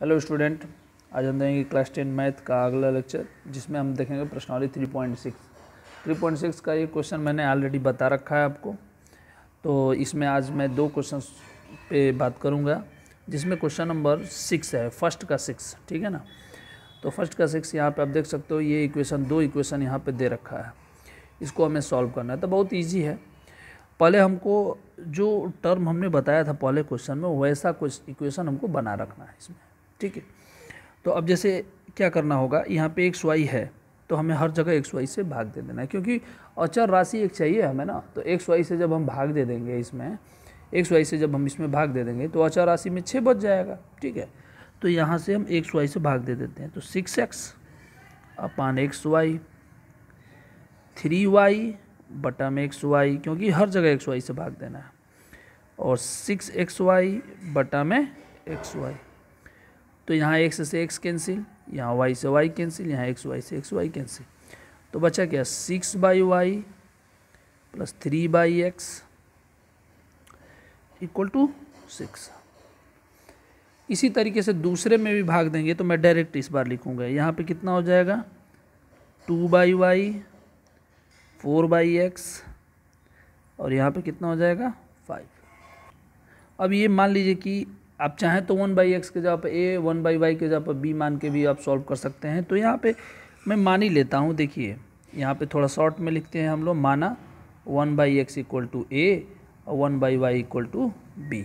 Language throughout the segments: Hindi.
हेलो स्टूडेंट आज हम देंगे क्लास टेन मैथ का अगला लेक्चर जिसमें हम देखेंगे प्रश्नवाली three point six three point six का ये क्वेश्चन मैंने ऑलरेडी बता रखा है आपको तो इसमें आज मैं दो क्वेश्चन पे बात करूंगा जिसमें क्वेश्चन नंबर सिक्स है फर्स्ट का सिक्स ठीक है ना तो फर्स्ट का सिक्स यहाँ पर आप देख सकते हो ये इक्वेशन दो इक्वेशन यहाँ पर दे रखा है इसको हमें सॉल्व करना है तो बहुत ईजी है पहले हमको जो टर्म हमने बताया था पहले क्वेश्चन में वैसा कुछ इक्वेशन हमको बना रखना है इसमें ठीक है तो अब जैसे क्या करना होगा यहाँ पे एक वाई है तो हमें हर जगह एक वाई से भाग दे देना है क्योंकि अचर राशि एक चाहिए हमें ना तो एक वाई से जब हम भाग दे देंगे इसमें एक वाई से जब हम इसमें भाग दे देंगे तो अचर राशि में छः बच जाएगा ठीक है तो यहाँ से हम एक वाई से भाग दे देते हैं तो six x upon x y three y बटा में एक्स वाई क्योंकि हर जगह एक्स वाई से भाग देना है और सिक्स एक्स वाई बटा में एक्स वाई तो यहाँ एक्स से एक्स कैंसिल यहाँ वाई से वाई कैंसिल यहाँ एक्स वाई से एक्स वाई कैंसिल तो बचा क्या six by y plus three by x equal to six इसी तरीके से दूसरे में भी भाग देंगे तो मैं डायरेक्ट इस बार लिखूंगा यहाँ पे कितना हो जाएगा two by y four by x और यहाँ पे कितना हो जाएगा फाइव अब ये मान लीजिए कि आप चाहें तो वन बाई एक्स के जगह पर ए वन बाई वाई के जगह पर बी मान के भी आप सॉल्व कर सकते हैं तो यहाँ पे मैं मान ही लेता हूँ देखिए यहाँ पे थोड़ा शॉर्ट में लिखते हैं हम लोग माना one by x equal to A और one by y equal to B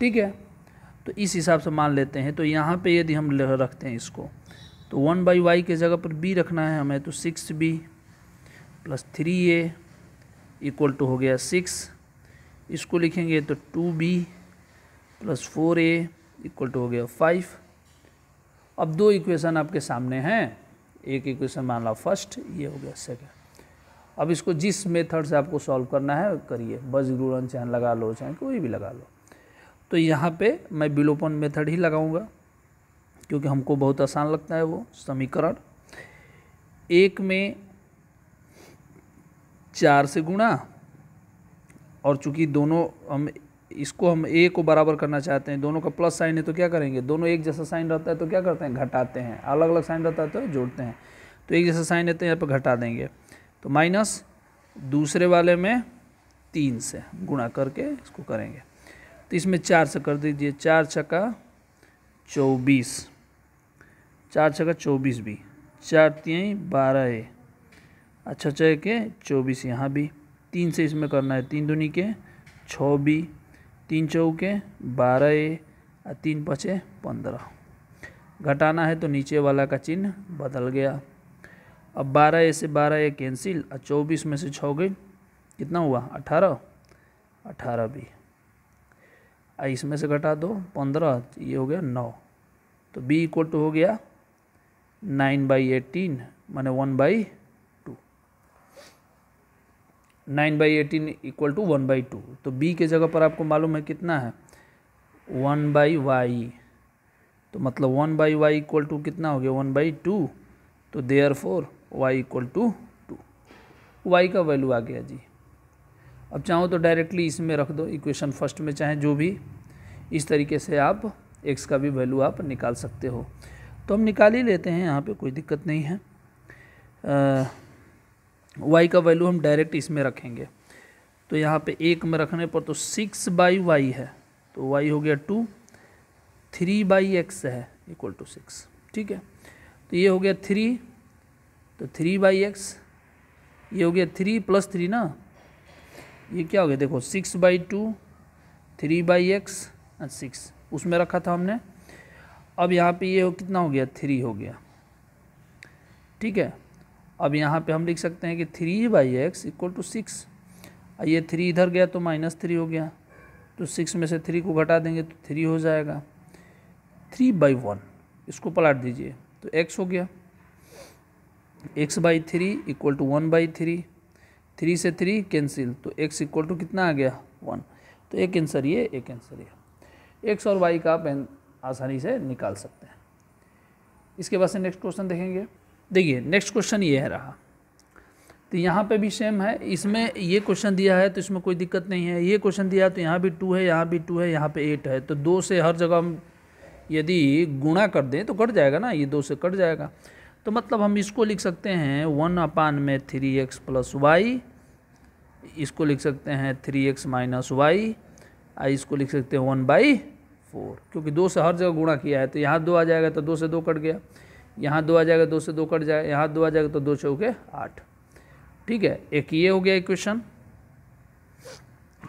ठीक है तो इस हिसाब से मान लेते हैं तो यहाँ पर यदि हम रखते हैं इसको तो वन बाई वाई के जगह पर बी रखना है हमें तो six B plus three A equal to हो गया सिक्स इसको लिखेंगे तो two B plus four A equal to हो गया फाइव अब दो इक्वेशन आपके सामने हैं एक इक्वेशन मान लो फर्स्ट ये हो गया सेकेंड अब इसको जिस मेथड से आपको सॉल्व करना है करिए बज गुड़न चाहे लगा लो चाहे कोई भी लगा लो तो यहाँ पे मैं बिलोपन मेथड ही लगाऊंगा क्योंकि हमको बहुत आसान लगता है वो समीकरण एक में चार से गुणा और चूंकि दोनों हम इसको हम ए को बराबर करना चाहते हैं दोनों का प्लस साइन है तो क्या करेंगे दोनों एक जैसा साइन रहता है तो क्या करते हैं घटाते हैं अलग अलग साइन रहता है तो जोड़ते हैं तो एक जैसा साइन रहते हैं यहाँ पर घटा देंगे तो माइनस दूसरे वाले में तीन से गुणा करके इसको करेंगे तो इसमें चार से कर दीजिए चार छक्का चौबीस चार छक्का चौबीस भी चार तीन बारह ए अच्छा छः के चौबीस यहाँ भी तीन से इसमें करना है तीन दुनी के छः भी तीन चौके बारह तीन पचे पंद्रह घटाना है तो नीचे वाला का चिन्ह बदल गया अब बारह से बारह ये कैंसिल और चौबीस में से छः गई कितना हुआ अठारह अठारह भी और इसमें से घटा दो पंद्रह ये हो गया नौ तो बी इक्वल टू हो गया नाइन बाई एटीन मैंने one by nine by eighteen equal to one by two तो बी के जगह पर आपको मालूम है कितना है वन बाई वाई तो मतलब one by y equal to कितना हो गया वन बाई टू तो there four y equal to two y का वैल्यू आ गया जी अब चाहो तो डायरेक्टली इसमें रख दो इक्वेशन फर्स्ट में चाहे जो भी इस तरीके से आप एक्स का भी वैल्यू आप निकाल सकते हो तो हम निकाल ही लेते हैं यहाँ पे कोई दिक्कत नहीं है आ, वाई का वैल्यू हम डायरेक्ट इसमें रखेंगे तो यहाँ पे एक में रखने पर तो सिक्स बाई वाई है तो वाई हो गया टू थ्री बाई एक्स है इक्वल टू सिक्स ठीक है तो ये हो गया थ्री तो थ्री बाई एक्स ये हो गया थ्री प्लस थ्री ना ये क्या हो गया देखो six by two three by x and six उसमें रखा था हमने अब यहाँ पे ये हो कितना हो गया थ्री हो गया ठीक है अब यहाँ पे हम लिख सकते हैं कि three by x equal to six ये थ्री इधर गया तो माइनस थ्री हो गया तो सिक्स में से थ्री को घटा देंगे तो थ्री हो जाएगा थ्री बाई वन इसको पलट दीजिए तो एक्स हो गया x by three equal to one by three three से थ्री कैंसिल तो एक्स इक्वल टू कितना आ गया वन तो एक आंसर ये एक आंसर ये एक्स और वाई का आप आसानी से निकाल सकते हैं इसके बाद से नेक्स्ट क्वेश्चन देखेंगे देखिए नेक्स्ट क्वेश्चन ये है रहा तो यहाँ पे भी सेम है इसमें ये क्वेश्चन दिया है तो इसमें कोई दिक्कत नहीं है ये क्वेश्चन दिया है तो यहाँ भी टू है यहाँ भी टू है यहाँ पे एट है तो दो से हर जगह हम यदि गुणा कर दें तो कट जाएगा ना ये दो से कट जाएगा तो मतलब हम इसको लिख सकते हैं वन अपान में थ्री एक्स प्लस वाई इसको लिख सकते हैं थ्री एक्स माइनस वाई आई इसको लिख सकते हैं वन बाई फोर क्योंकि दो से हर जगह गुणा किया है तो यहाँ दो आ जाएगा तो दो से दो कट गया यहाँ दो आ जाएगा दो से दो कट जाएगा यहाँ दो आ जाएगा तो दो चौके आठ ठीक है एक ये हो गया इक्वेशन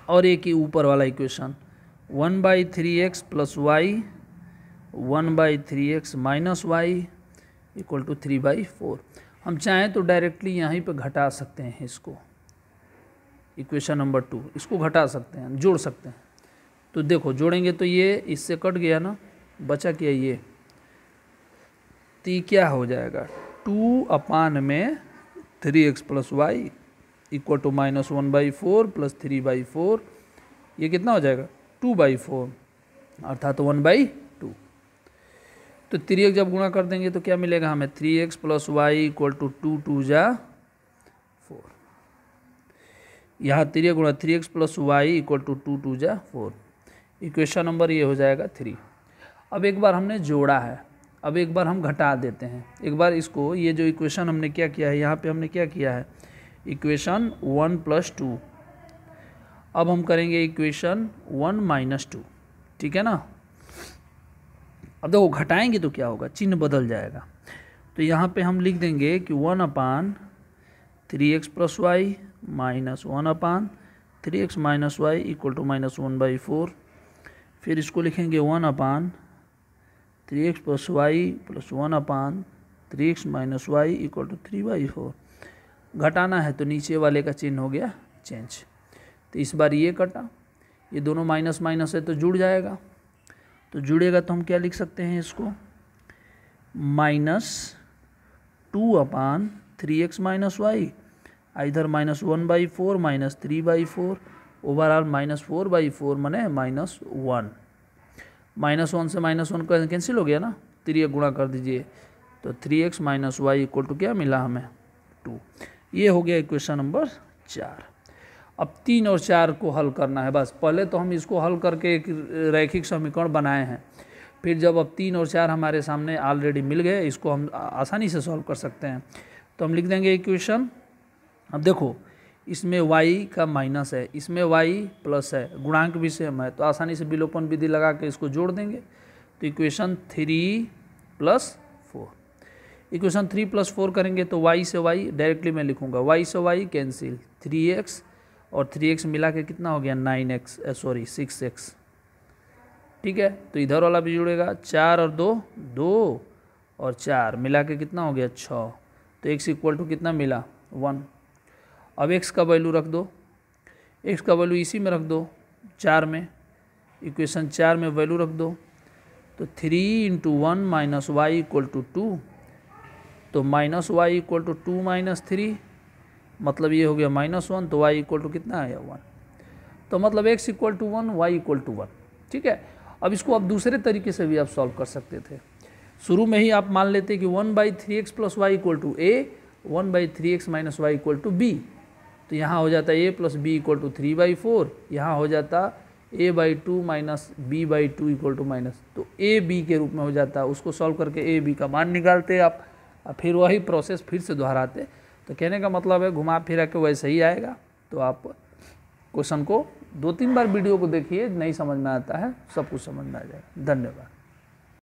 और एक ही ऊपर वाला equation one by three x plus y one by three x minus y equal to three by four हम चाहें तो डायरेक्टली यहीं पे घटा सकते हैं इसको इक्वेशन नंबर टू इसको घटा सकते हैं जोड़ सकते हैं तो देखो जोड़ेंगे तो ये इससे कट गया ना बचा क्या ये तो ये क्या हो जाएगा टू अपान में three x plus y equal to minus one by four plus three by four ये कितना हो जाएगा टू बाई फोर अर्थात वन बाई टू तो थ्री एक्स जब गुणा कर देंगे तो क्या मिलेगा हमें three x plus y equal to two two जा फोर यहाँ थ्री गुणा three x plus y equal to two two जा फोर इक्वेशन नंबर ये हो जाएगा थ्री अब एक बार हमने जोड़ा है अब एक बार हम घटा देते हैं एक बार इसको ये जो इक्वेशन हमने क्या किया है यहाँ पे हमने क्या किया है इक्वेशन वन प्लस टू अब हम करेंगे इक्वेशन वन माइनस टू ठीक है ना अब देखो घटाएंगे तो क्या होगा चिन्ह बदल जाएगा तो यहाँ पे हम लिख देंगे कि one upon three x plus y minus one upon three x minus y equal to minus one by four फिर इसको लिखेंगे one upon three x plus y plus one upon three x minus y equal to three y four घटाना है तो नीचे वाले का चिन्ह हो गया चेंज तो इस बार ये कटा ये दोनों माइनस माइनस है तो जुड़ जाएगा तो जुड़ेगा तो हम क्या लिख सकते हैं इसको minus two upon three x minus y इधर minus one by four minus three by four overall minus four by four मने माइनस वन माइनस वन से माइनस वन का कैंसिल हो गया ना थ्री एक गुणा कर दीजिए तो three x minus y equal to क्या मिला हमें टू ये हो गया इक्वेशन नंबर चार अब तीन और चार को हल करना है बस पहले तो हम इसको हल करके एक रैखिक समीकरण बनाए हैं फिर जब अब तीन और चार हमारे सामने ऑलरेडी मिल गए इसको हम आसानी से सॉल्व कर सकते हैं तो हम लिख देंगे इक्वेशन अब देखो इसमें वाई का माइनस है इसमें वाई प्लस है गुणांक भी सेम है तो आसानी से विलोपन विधि लगा के इसको जोड़ देंगे तो equation three plus four equation three plus four करेंगे तो वाई से वाई डायरेक्टली मैं लिखूंगा वाई से वाई कैंसिल थ्री एक्स और थ्री एक्स मिला के कितना हो गया nine x sorry six x ठीक है तो इधर वाला भी जुड़ेगा चार और दो दो और चार मिला के कितना हो गया छः तो एक्स इक्वल टू कितना मिला वन अब एक्स का वैल्यू रख दो एक्स का वैल्यू इसी में रख दो चार में इक्वेशन चार में वैल्यू रख दो तो three into one minus y equal to two तो minus y equal to two minus three मतलब ये हो गया माइनस वन तो वाई इक्वल टू कितना आया वन तो मतलब x equal to one y equal to one ठीक है अब इसको आप दूसरे तरीके से भी आप सॉल्व कर सकते थे शुरू में ही आप मान लेते कि one by three x plus y equal to A one by three x minus y equal to B तो यहाँ हो जाता A plus B equal to three by four यहाँ हो जाता A by two minus B by two equal to minus तो ए बी के रूप में हो जाता है उसको सॉल्व करके ए बी का मान निकालते आप फिर वही प्रोसेस फिर से दोहराते तो कहने का मतलब है घुमा फिरा के वैसे ही आएगा तो आप क्वेश्चन को दो तीन बार वीडियो को देखिए नहीं समझ में आता है सब कुछ समझ में आ जाएगा धन्यवाद